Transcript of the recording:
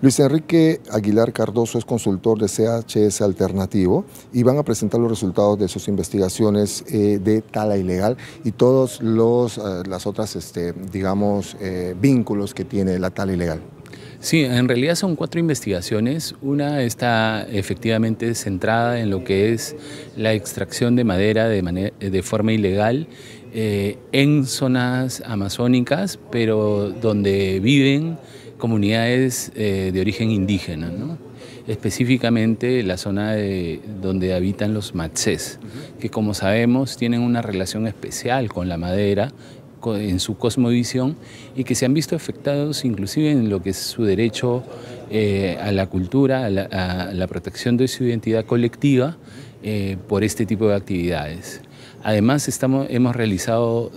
Luis Enrique Aguilar Cardoso es consultor de CHS Alternativo y van a presentar los resultados de sus investigaciones eh, de tala ilegal y todos los otros eh, las otras, este, digamos, eh, vínculos que tiene la tala ilegal. Sí, en realidad son cuatro investigaciones. Una está efectivamente centrada en lo que es la extracción de madera de, de forma ilegal en zonas amazónicas, pero donde viven comunidades eh, de origen indígena, específicamente la zona de, donde habitan los matzés, que como sabemos tienen una relación especial con la madera en su cosmovisión y que se han visto afectados inclusive en lo que es su derecho eh, a la cultura, a la, protección de su identidad colectiva eh, por este tipo de actividades. Además, estamos, hemos realizado...